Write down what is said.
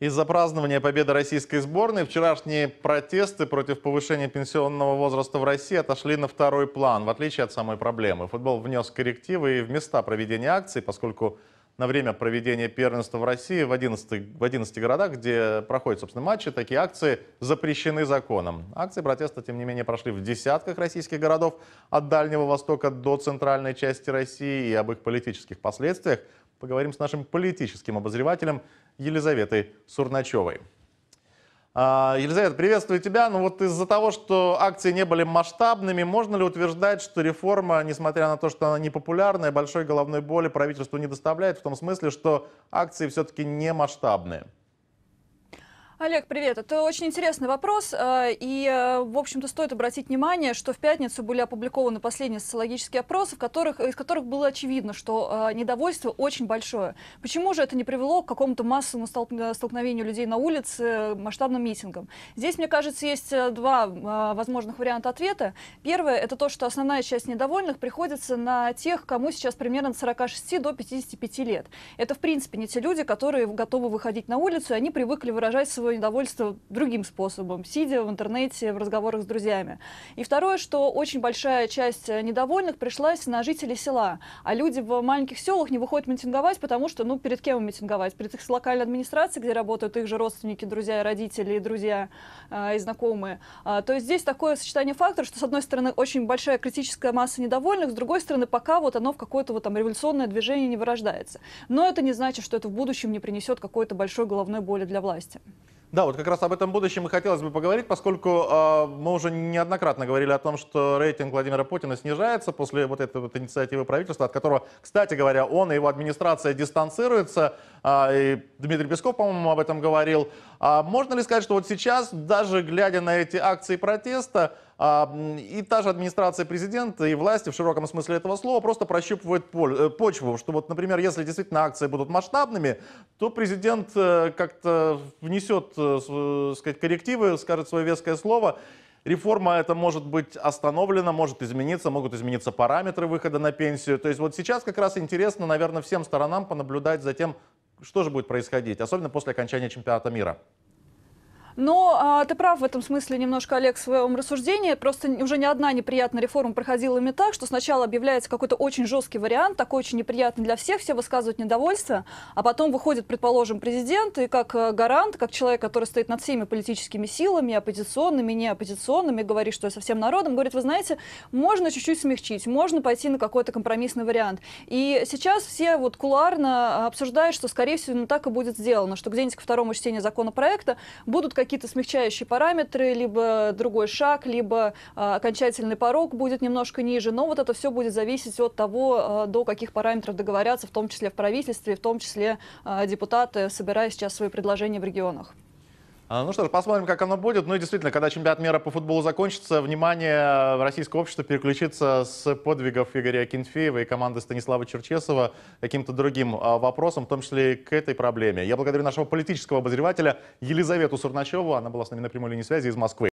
Из-за празднования победы российской сборной вчерашние протесты против повышения пенсионного возраста в России отошли на второй план, в отличие от самой проблемы. Футбол внес коррективы и в места проведения акций, поскольку на время проведения первенства в России в 11, в 11 городах, где проходят, собственно, матчи, такие акции запрещены законом. Акции протеста, тем не менее, прошли в десятках российских городов от Дальнего Востока до центральной части России и об их политических последствиях поговорим с нашим политическим обозревателем Елизаветой Сурначевой. А, Елизавета, приветствую тебя. Ну вот из-за того, что акции не были масштабными, можно ли утверждать, что реформа, несмотря на то, что она непопулярная, большой головной боли правительству не доставляет, в том смысле, что акции все-таки не масштабные? Олег, привет. Это очень интересный вопрос. Э, и, э, в общем-то, стоит обратить внимание, что в пятницу были опубликованы последние социологические опросы, в которых, из которых было очевидно, что э, недовольство очень большое. Почему же это не привело к какому-то массовому столкновению людей на улице, масштабным митингам? Здесь, мне кажется, есть два возможных варианта ответа. Первое – это то, что основная часть недовольных приходится на тех, кому сейчас примерно от 46 до 55 лет. Это, в принципе, не те люди, которые готовы выходить на улицу, и они привыкли выражать свои свое недовольство другим способом, сидя в интернете, в разговорах с друзьями. И второе, что очень большая часть э, недовольных пришлась на жителей села, а люди в маленьких селах не выходят митинговать, потому что, ну, перед кем митинговать? Перед их локальной администрацией, где работают их же родственники, друзья, родители, друзья э, и знакомые. А, то есть здесь такое сочетание факторов, что, с одной стороны, очень большая критическая масса недовольных, с другой стороны, пока вот оно в какое-то вот там революционное движение не вырождается. Но это не значит, что это в будущем не принесет какой-то большой головной боли для власти. Да, вот как раз об этом будущем и хотелось бы поговорить, поскольку э, мы уже неоднократно говорили о том, что рейтинг Владимира Путина снижается после вот этой вот инициативы правительства, от которого, кстати говоря, он и его администрация дистанцируются. А, Дмитрий Песков, по-моему, об этом говорил. А можно ли сказать, что вот сейчас, даже глядя на эти акции протеста, а, и та же администрация президента и власти в широком смысле этого слова просто прощупывают э, почву, что вот, например, если действительно акции будут масштабными, то президент э, как-то внесет, э, сказать, коррективы, скажет свое веское слово, Реформа это может быть остановлена, может измениться, могут измениться параметры выхода на пенсию. То есть вот сейчас как раз интересно, наверное, всем сторонам понаблюдать за тем, что же будет происходить, особенно после окончания чемпионата мира? Но ну, э, а, ты прав в этом смысле немножко, Олег, в своем рассуждении. Просто уже ни одна неприятная реформа проходила именно так, что сначала объявляется какой-то очень жесткий вариант, такой очень неприятный для всех, все высказывают недовольство, а потом выходит, предположим, президент и как э, гарант, как человек, который стоит над всеми политическими силами, оппозиционными, неоппозиционными, говорит, что со всем народом, говорит, вы знаете, можно чуть-чуть смягчить, можно пойти на какой-то компромиссный вариант. И сейчас все вот куларно а, обсуждают, что, скорее всего, ну, так и будет сделано, что где-нибудь ко второму чтению законопроекта будут какие-то какие-то смягчающие параметры, либо другой шаг, либо а, окончательный порог будет немножко ниже. Но вот это все будет зависеть от того, а, до каких параметров договорятся, в том числе в правительстве, в том числе а, депутаты, собирая сейчас свои предложения в регионах. А, ну что ж, посмотрим, как оно будет. Ну и действительно, когда чемпионат мира по футболу закончится, внимание э, российского общества переключится с подвигов Игоря Кенфеева и команды Станислава Черчесова каким-то другим а, вопросам, в том числе и к этой проблеме. Я благодарю нашего политического обозревателя Елизавету Сурначеву. Она была с нами на прямой линии связи из Москвы.